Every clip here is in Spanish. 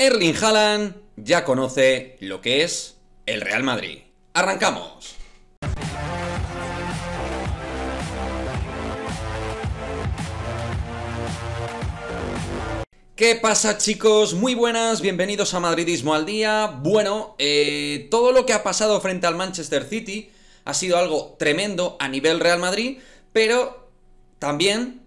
Erling Haaland ya conoce lo que es el Real Madrid. ¡Arrancamos! ¿Qué pasa chicos? Muy buenas, bienvenidos a Madridismo al Día. Bueno, eh, todo lo que ha pasado frente al Manchester City ha sido algo tremendo a nivel Real Madrid, pero también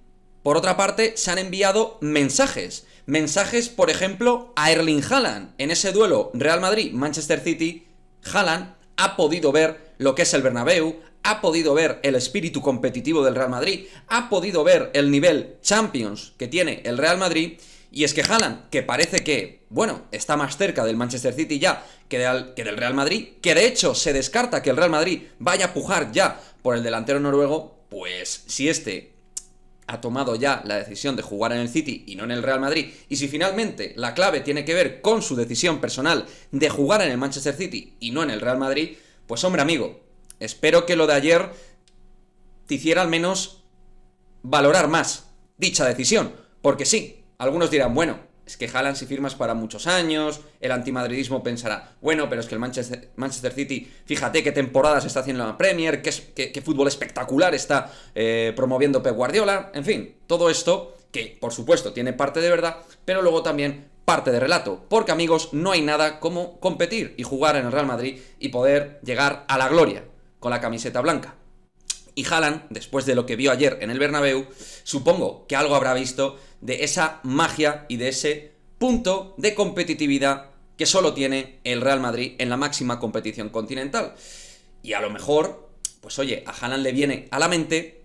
por otra parte, se han enviado mensajes. Mensajes, por ejemplo, a Erling Haaland. En ese duelo Real Madrid-Manchester City, Haaland ha podido ver lo que es el Bernabéu, ha podido ver el espíritu competitivo del Real Madrid, ha podido ver el nivel Champions que tiene el Real Madrid y es que Haaland, que parece que, bueno, está más cerca del Manchester City ya que, que, del Real Madrid, que de hecho se descarta que el Real Madrid vaya a pujar ya por el delantero noruego, pues si este ha tomado ya la decisión de jugar en el City y no en el Real Madrid, y si finalmente la clave tiene que ver con su decisión personal de jugar en el Manchester City y no en el Real Madrid, pues hombre amigo, espero que lo de ayer te hiciera al menos valorar más dicha decisión, porque sí, algunos dirán, bueno, es que Jalan si firmas para muchos años, el antimadridismo pensará, bueno, pero es que el Manchester, City, fíjate qué temporadas está haciendo la Premier, qué, fútbol espectacular está eh, promoviendo Pep Guardiola, en fin, todo esto que, por supuesto, tiene parte de verdad, pero luego también parte de relato, porque amigos, no hay nada como competir y jugar en el Real Madrid y poder llegar a la gloria con la camiseta blanca. Y Haaland, después de lo que vio ayer en el Bernabéu, supongo que algo habrá visto de esa magia y de ese punto de competitividad que solo tiene el Real Madrid en la máxima competición continental. Y a lo mejor, pues oye, a Haaland le viene a la mente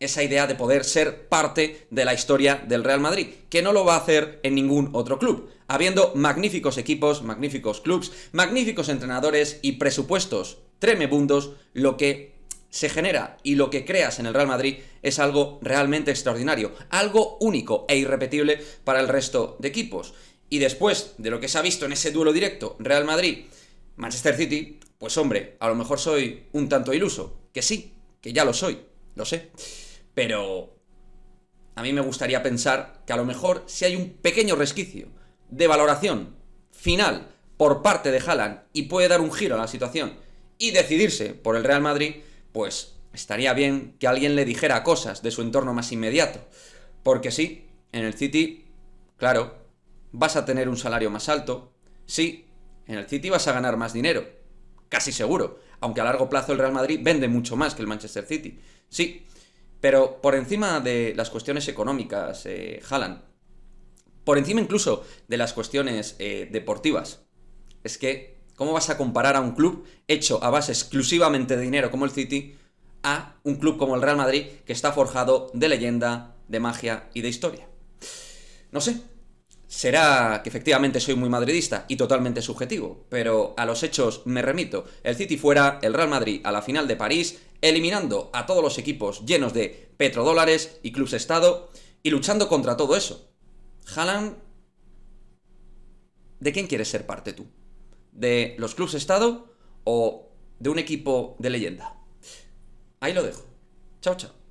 esa idea de poder ser parte de la historia del Real Madrid, que no lo va a hacer en ningún otro club, habiendo magníficos equipos, magníficos clubs, magníficos entrenadores y presupuestos tremebundos, lo que se genera y lo que creas en el Real Madrid es algo realmente extraordinario, algo único e irrepetible para el resto de equipos. Y después de lo que se ha visto en ese duelo directo Real Madrid-Manchester City, pues hombre, a lo mejor soy un tanto iluso, que sí, que ya lo soy, lo sé, pero a mí me gustaría pensar que a lo mejor si hay un pequeño resquicio de valoración final por parte de Haaland y puede dar un giro a la situación y decidirse por el Real Madrid, pues estaría bien que alguien le dijera cosas de su entorno más inmediato. Porque sí, en el City, claro, vas a tener un salario más alto. Sí, en el City vas a ganar más dinero. Casi seguro. Aunque a largo plazo el Real Madrid vende mucho más que el Manchester City. Sí. Pero por encima de las cuestiones económicas, eh, Haaland, por encima incluso de las cuestiones eh, deportivas, es que ¿Cómo vas a comparar a un club hecho a base exclusivamente de dinero como el City a un club como el Real Madrid que está forjado de leyenda, de magia y de historia? No sé. Será que efectivamente soy muy madridista y totalmente subjetivo, pero a los hechos me remito. El City fuera, el Real Madrid a la final de París, eliminando a todos los equipos llenos de petrodólares y clubes Estado y luchando contra todo eso. Haaland, ¿de quién quieres ser parte tú? de los clubes Estado o de un equipo de leyenda. Ahí lo dejo. Chao, chao.